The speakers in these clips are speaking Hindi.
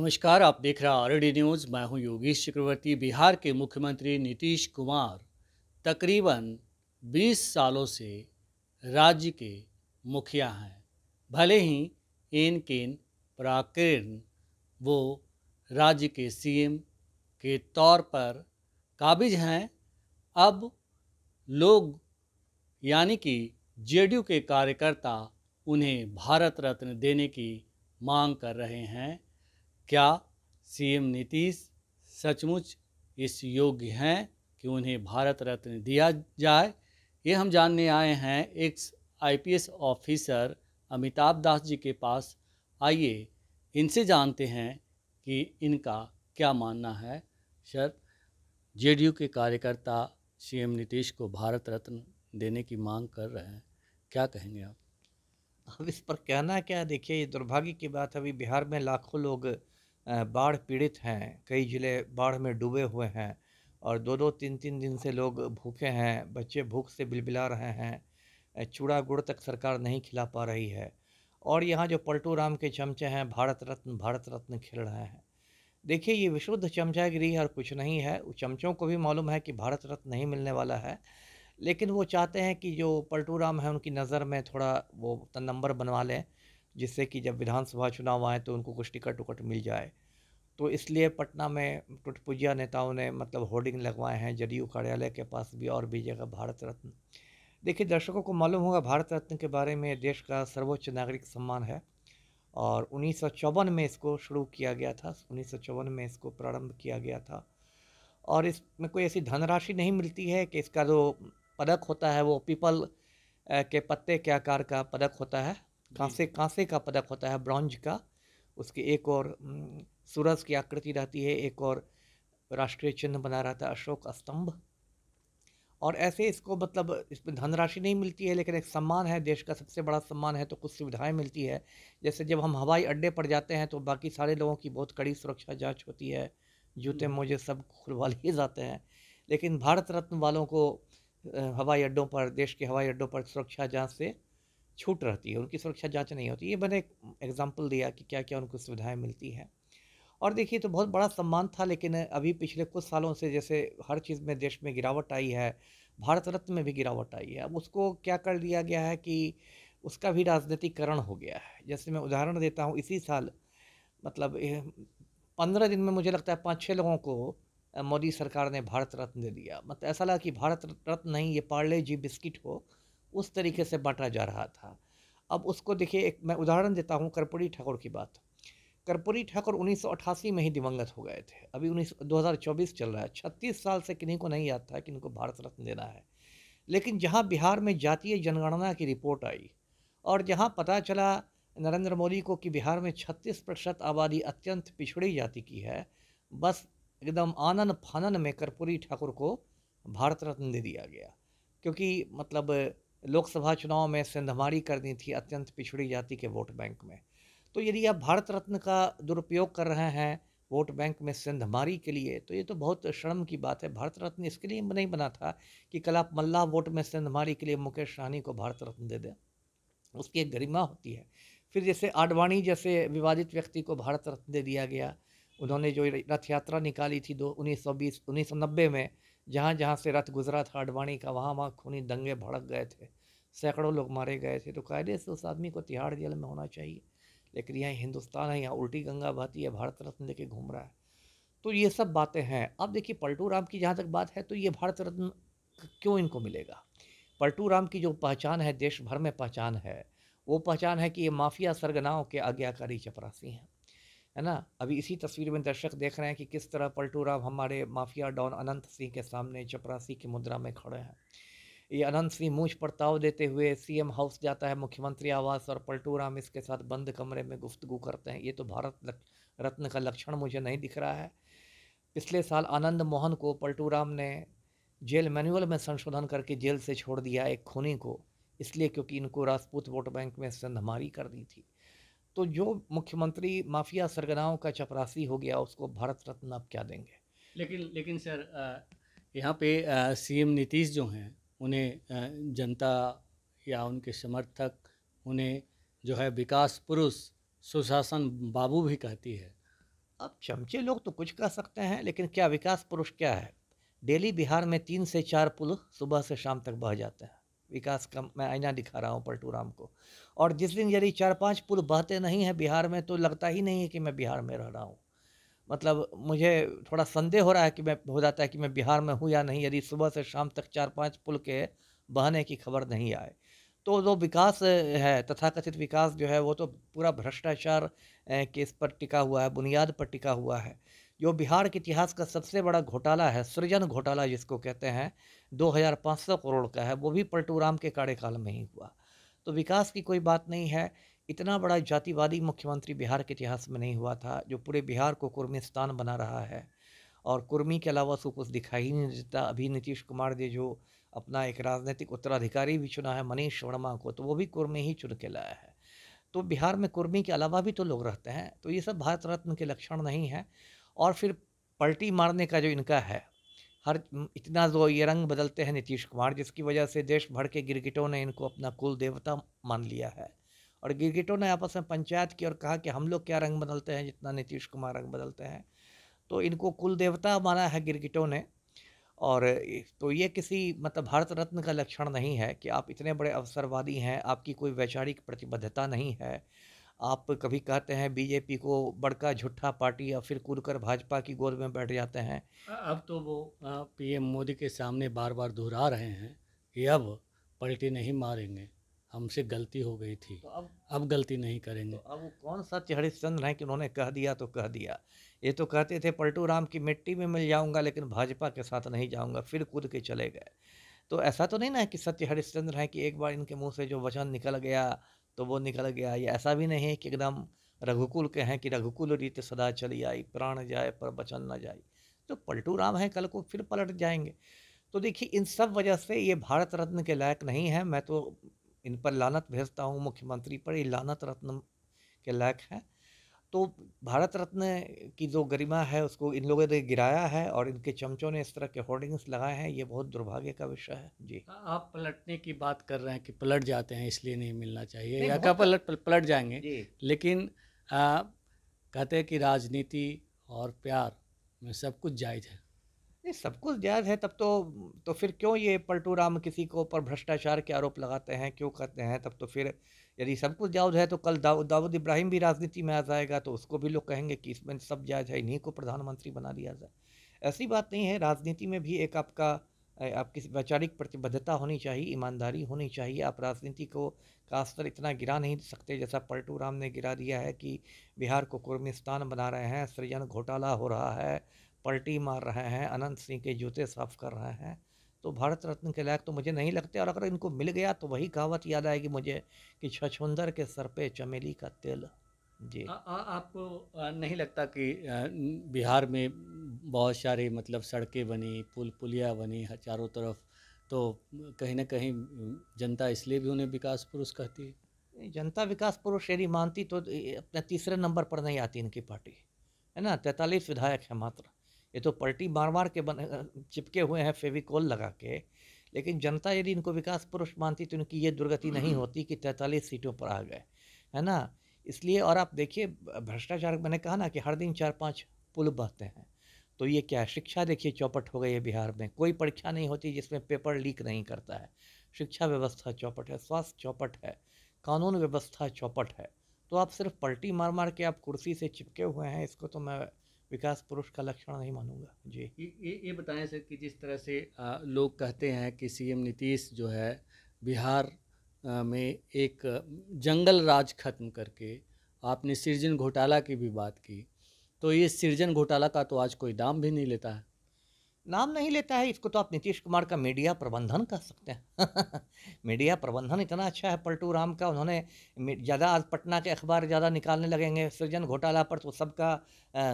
नमस्कार आप देख रहे हैं आरडी न्यूज़ मैं हूं योगेश चक्रवर्ती बिहार के मुख्यमंत्री नीतीश कुमार तकरीबन 20 सालों से राज्य के मुखिया हैं भले ही एन केन प्राकृण वो राज्य के सीएम के तौर पर काबिज हैं अब लोग यानी कि जेडीयू के कार्यकर्ता उन्हें भारत रत्न देने की मांग कर रहे हैं क्या सीएम नीतीश सचमुच इस योग्य हैं कि उन्हें भारत रत्न दिया जाए ये हम जानने आए हैं एक आईपीएस ऑफिसर अमिताभ दास जी के पास आइए इनसे जानते हैं कि इनका क्या मानना है सर जेडीयू के कार्यकर्ता सीएम नीतीश को भारत रत्न देने की मांग कर रहे हैं क्या कहेंगे आप अब इस पर कहना क्या देखिए ये दुर्भाग्य की बात है अभी बिहार में लाखों लोग बाढ़ पीड़ित हैं कई ज़िले बाढ़ में डूबे हुए हैं और दो दो तीन तीन दिन से लोग भूखे हैं बच्चे भूख से बिलबिला रहे हैं चूड़ा गुड़ तक सरकार नहीं खिला पा रही है और यहाँ जो पलटू राम के चमचे हैं भारत रत्न भारत रत्न खेल रहे हैं देखिए ये विशुद्ध चमचागिरी और कुछ नहीं है चमचों को भी मालूम है कि भारत रत्न नहीं मिलने वाला है लेकिन वो चाहते हैं कि जो पलटू राम है उनकी नज़र में थोड़ा वो नंबर बनवा लें जिससे कि जब विधानसभा चुनाव आए तो उनको कुछ टिकट उकट मिल जाए तो इसलिए पटना में टुटपुजिया नेताओं ने मतलब होर्डिंग लगवाए हैं जदयू कार्यालय के पास भी और भी जगह भारत रत्न देखिए दर्शकों को मालूम होगा भारत रत्न के बारे में देश का सर्वोच्च नागरिक सम्मान है और उन्नीस में इसको शुरू किया गया था उन्नीस में इसको प्रारंभ किया गया था और इसमें कोई ऐसी धनराशि नहीं मिलती है कि इसका जो पदक होता है वो पीपल के पत्ते के आकार का पदक होता है कांसे कांसे का पदक होता है ब्रॉन्ज का उसकी एक और सूरज की आकृति रहती है एक और राष्ट्रीय चिन्ह बना रहता है अशोक स्तंभ और ऐसे इसको मतलब इसमें धनराशि नहीं मिलती है लेकिन एक सम्मान है देश का सबसे बड़ा सम्मान है तो कुछ सुविधाएं मिलती है जैसे जब हम हवाई अड्डे पर जाते हैं तो बाकी सारे लोगों की बहुत कड़ी सुरक्षा जांच होती है जूते मोजे सब खुलवा लिए जाते हैं लेकिन भारत रत्न वालों को हवाई अड्डों पर देश के हवाई अड्डों पर सुरक्षा जाँच से छूट रहती है उनकी सुरक्षा जाँच नहीं होती ये मैंने एक एग्ज़ाम्पल दिया कि क्या क्या उनको सुविधाएँ मिलती हैं और देखिए तो बहुत बड़ा सम्मान था लेकिन अभी पिछले कुछ सालों से जैसे हर चीज़ में देश में गिरावट आई है भारत रत्न में भी गिरावट आई है अब उसको क्या कर दिया गया है कि उसका भी राजनीतिकरण हो गया है जैसे मैं उदाहरण देता हूँ इसी साल मतलब पंद्रह दिन में मुझे लगता है पाँच छः लोगों को मोदी सरकार ने भारत रत्न दे दिया मतलब ऐसा लगा कि भारत रत्न नहीं ये पार्ले जी बिस्किट हो उस तरीके से बांटा जा रहा था अब उसको देखिए एक मैं उदाहरण देता हूँ कर्पूरी ठाकुर की बात कर्पूरी ठाकुर 1988 में ही दिवंगत हो गए थे अभी उन्नीस चल रहा है छत्तीस साल से किन्हीं को नहीं याद था कि इनको भारत रत्न देना है लेकिन जहाँ बिहार में जातीय जनगणना की रिपोर्ट आई और जहाँ पता चला नरेंद्र मोदी को कि बिहार में छत्तीस प्रतिशत आबादी अत्यंत पिछड़ी जाति की है बस एकदम आनन फानन में कर्पूरी ठाकुर को भारत रत्न दे दिया गया क्योंकि मतलब लोकसभा चुनाव में सिंधमारी करनी थी अत्यंत पिछड़ी जाति के वोट बैंक में तो यदि आप भारत रत्न का दुरुपयोग कर रहे हैं वोट बैंक में सिंधमारी के लिए तो ये तो बहुत शर्म की बात है भारत रत्न इसके लिए नहीं बना था कि कल आप मल्ला वोट में सिंधमारी के लिए मुकेश सहनी को भारत रत्न दे दें उसकी एक गरिमा होती है फिर जैसे आडवाणी जैसे विवादित व्यक्ति को भारत रत्न दे दिया गया उन्होंने जो रथ यात्रा निकाली थी दो उन्नीस सौ बीस उन्नीस सौ नब्बे में जहाँ जहाँ से रथ गुजरा था अडवाणी का वहाँ वहाँ खूनी दंगे भड़क गए थे सैकड़ों लोग मारे गए थे तो कायदे से उस आदमी को तिहाड़ जेल में होना चाहिए लेकिन यहाँ हिंदुस्तान है यहाँ उल्टी गंगा बहती है भारत रत्न लेके घूम रहा है तो ये सब बातें हैं अब देखिए पलटू राम की जहाँ तक बात है तो ये भारत रत्न क्यों इनको मिलेगा पलटू राम की जो पहचान है देश भर में पहचान है वो पहचान है कि ये माफिया सरगनाओं के आज्ञाकारी चपरासी हैं है ना अभी इसी तस्वीर में दर्शक देख रहे हैं कि किस तरह पलटू राव हमारे माफिया डॉन अनंत सिंह के सामने चपरासी की मुद्रा में खड़े हैं ये अनंत सिंह मूछ पर ताव देते हुए सीएम हाउस जाता है मुख्यमंत्री आवास और पलटू राम इसके साथ बंद कमरे में गुफ्तगु करते हैं ये तो भारत रत्न का लक्षण मुझे नहीं दिख रहा है पिछले साल आनंद मोहन को पलटू राम ने जेल मैनुअल में संशोधन करके जेल से छोड़ दिया एक खूनी को इसलिए क्योंकि इनको राजपूत वोट बैंक में संधमारी कर दी थी तो जो मुख्यमंत्री माफिया सरगनाओं का चपरासी हो गया उसको भारत रत्न अब क्या देंगे लेकिन लेकिन सर यहाँ पे सीएम नीतीश जो हैं उन्हें जनता या उनके समर्थक उन्हें जो है विकास पुरुष सुशासन बाबू भी कहती है अब चमचे लोग तो कुछ कह सकते हैं लेकिन क्या विकास पुरुष क्या है डेली बिहार में तीन से चार पुल सुबह से शाम तक बह जाते हैं विकास का मैं आईना दिखा रहा हूँ पलटू राम को और जिस दिन यदि चार पांच पुल बहते नहीं हैं बिहार में तो लगता ही नहीं है कि मैं बिहार में रह रहा हूँ मतलब मुझे थोड़ा संदेह हो रहा है कि मैं हो जाता है कि मैं बिहार में हूँ या नहीं यदि सुबह से शाम तक चार पाँच पुल के बहने की खबर नहीं आए तो जो विकास है तथाकथित विकास जो है वो तो पूरा भ्रष्टाचार के इस पर टिका हुआ है बुनियाद पर टिका हुआ है जो बिहार के इतिहास का सबसे बड़ा घोटाला है सृजन घोटाला जिसको कहते हैं 2500 करोड़ का है वो भी पलटू राम के कार्यकाल में ही हुआ तो विकास की कोई बात नहीं है इतना बड़ा जातिवादी मुख्यमंत्री बिहार के इतिहास में नहीं हुआ था जो पूरे बिहार को कुर्मिस्तान बना रहा है और कुर्मी के अलावा सो कुछ दिखाई नहीं देता अभी नीतीश कुमार जी जो अपना एक राजनीतिक उत्तराधिकारी भी चुना है मनीष वर्मा को तो वो भी कुर्मी ही चुन के लाया है तो बिहार में कुर्मी के अलावा भी तो लोग रहते हैं तो ये सब भारत रत्न के लक्षण नहीं है और फिर पलटी मारने का जो इनका है हर इतना जो ये रंग बदलते हैं नीतीश कुमार जिसकी वजह से देश भर के गिरगिटों ने इनको अपना कुल देवता मान लिया है और गिरगिटों ने आपस में पंचायत की और कहा कि हम लोग क्या रंग बदलते हैं जितना नीतीश कुमार रंग बदलते हैं तो इनको कुल देवता माना है गिरगिटों ने और तो ये किसी मतलब भारत रत्न का लक्षण नहीं है कि आप इतने बड़े अवसरवादी हैं आपकी कोई वैचारिक प्रतिबद्धता नहीं है आप कभी कहते हैं बीजेपी को बड़का झूठा पार्टी या फिर कूद कर भाजपा की गोद में बैठ जाते हैं अब तो वो पीएम मोदी के सामने बार बार दोहरा रहे हैं कि अब पलटी नहीं मारेंगे हमसे गलती हो गई थी तो अब अब गलती नहीं करेंगे तो अब कौन सा हरिश्चंद्र हैं कि उन्होंने कह दिया तो कह दिया ये तो कहते थे पलटू राम की मिट्टी में मिल जाऊंगा लेकिन भाजपा के साथ नहीं जाऊंगा फिर कूद के चले गए तो ऐसा तो नहीं ना है कि सत्य हरिश्चंद्र हैं कि एक बार इनके मुंह से जो वचन निकल गया तो वो निकल गया ये ऐसा भी नहीं है कि एकदम रघुकुल के हैं कि रघुकुल रीत सदा चली आई प्राण जाए पर बचन न जाए तो पलटू राम हैं कल को फिर पलट जाएंगे तो देखिए इन सब वजह से ये भारत रत्न के लायक नहीं है मैं तो इन पर लानत भेजता हूँ मुख्यमंत्री पर ये लानत रत्न के लायक हैं तो भारत रत्न की जो गरिमा है उसको इन लोगों ने गिराया है और इनके चमचों ने इस तरह के होर्डिंग्स लगाए हैं ये बहुत दुर्भाग्य का विषय है जी आप पलटने की बात कर रहे हैं कि पलट जाते हैं इसलिए नहीं मिलना चाहिए या का तो पलट पलट जाएंगे लेकिन आ, कहते हैं कि राजनीति और प्यार में सब कुछ जायज़ है नहीं सब कुछ जायज़ है तब तो तो फिर क्यों ये पलटू राम किसी को ऊपर भ्रष्टाचार के आरोप लगाते हैं क्यों कहते हैं तब तो फिर यदि सब कुछ जायज़ है तो कल दाऊद दाऊद इब्राहिम भी राजनीति में आ जाएगा तो उसको भी लोग कहेंगे कि इसमें सब जायज़ है इन्हीं को प्रधानमंत्री बना दिया जाए ऐसी बात नहीं है राजनीति में भी एक आपका आपकी वैचारिक प्रतिबद्धता होनी चाहिए ईमानदारी होनी चाहिए आप राजनीति को का स्तर इतना गिरा नहीं सकते जैसा पलटू राम ने गिरा दिया है कि बिहार को कुर्मिस्तान बना रहे हैं सृजन घोटाला हो रहा है पलटी मार रहे हैं अनंत सिंह के जूते साफ कर रहे हैं तो भारत रत्न के लायक तो मुझे नहीं लगते और अगर इनको मिल गया तो वही कहावत याद आएगी मुझे कि छछुंदर के सर पे चमेली का तेल जी आ, आ, आपको नहीं लगता कि बिहार में बहुत सारे मतलब सड़कें बनी पुल पुलिया बनी चारों तरफ तो कहीं ना कहीं जनता इसलिए भी उन्हें विकास पुरुष कहती है जनता विकास पुरुष यदि मानती तो अपने तीसरे नंबर पर नहीं आती इनकी पार्टी है ना तैंतालीस विधायक है मात्र ये तो पलटी मार मार के बन चिपके हुए हैं फेविकोल लगा के लेकिन जनता यदि इनको विकास पुरुष मानती तो इनकी ये दुर्गति नहीं हम्म। होती कि तैंतालीस सीटों पर आ गए है ना इसलिए और आप देखिए भ्रष्टाचार मैंने कहा ना कि हर दिन चार पाँच पुल बहते हैं तो ये क्या है शिक्षा देखिए चौपट हो गई है बिहार में कोई परीक्षा नहीं होती जिसमें पेपर लीक नहीं करता है शिक्षा व्यवस्था चौपट है स्वास्थ्य चौपट है कानून व्यवस्था चौपट है तो आप सिर्फ पलटी मार मार के आप कुर्सी से चिपके हुए हैं इसको तो मैं विकास पुरुष का लक्षण नहीं मानूंगा जी ये ये बताएं सर कि जिस तरह से आ, लोग कहते हैं कि सीएम नीतीश जो है बिहार आ, में एक जंगल राज खत्म करके आपने सृजन घोटाला की भी बात की तो ये सृजन घोटाला का तो आज कोई दाम भी नहीं लेता है नाम नहीं लेता है इसको तो आप नीतीश कुमार का मीडिया प्रबंधन कह सकते हैं मीडिया प्रबंधन इतना अच्छा है पलटू राम का उन्होंने ज़्यादा आज पटना के अखबार ज़्यादा निकालने लगेंगे सृजन घोटाला पर तो सबका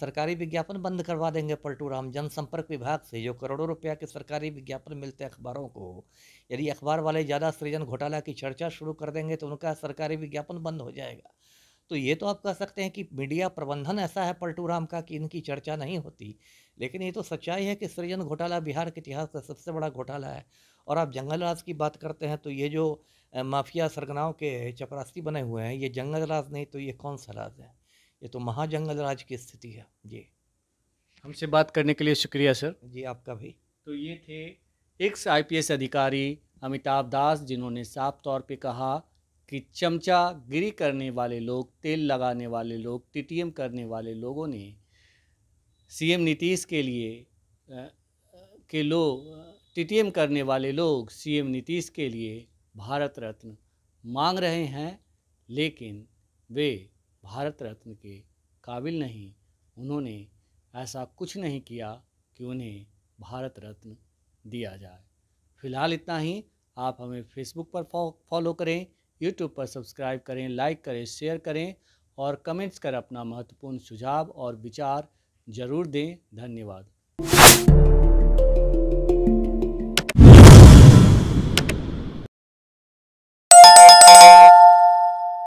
सरकारी विज्ञापन बंद करवा देंगे पलटू राम जनसंपर्क विभाग से जो करोड़ों रुपया के सरकारी विज्ञापन मिलते हैं अखबारों को यदि अखबार वाले ज़्यादा सृजन घोटाला की चर्चा शुरू कर देंगे तो उनका सरकारी विज्ञापन बंद हो जाएगा तो ये तो आप कह सकते हैं कि मीडिया प्रबंधन ऐसा है पलटू राम का कि इनकी चर्चा नहीं होती लेकिन ये तो सच्चाई है कि सृजन घोटाला बिहार के इतिहास का सबसे बड़ा घोटाला है और आप जंगल राज की बात करते हैं तो ये जो माफिया सरगनाओं के चपरासी बने हुए हैं ये जंगल राज नहीं तो ये कौन सा राज है ये तो महाजंगल राज की स्थिति है जी हमसे बात करने के लिए शुक्रिया सर जी आपका भी तो ये थे एक्स आईपीएस अधिकारी अमिताभ दास जिन्होंने साफ तौर पे कहा कि चमचा गिरी करने वाले लोग तेल लगाने वाले लोग टीटीएम करने वाले लोगों ने सीएम नीतीश के लिए के लोग टीटीएम करने वाले लोग सीएम नीतीश के लिए भारत रत्न मांग रहे हैं लेकिन वे भारत रत्न के काबिल नहीं उन्होंने ऐसा कुछ नहीं किया कि उन्हें भारत रत्न दिया जाए फिलहाल इतना ही आप हमें फेसबुक पर फॉलो करें यूट्यूब पर सब्सक्राइब करें लाइक करें शेयर करें और कमेंट्स कर अपना महत्वपूर्ण सुझाव और विचार ज़रूर दें धन्यवाद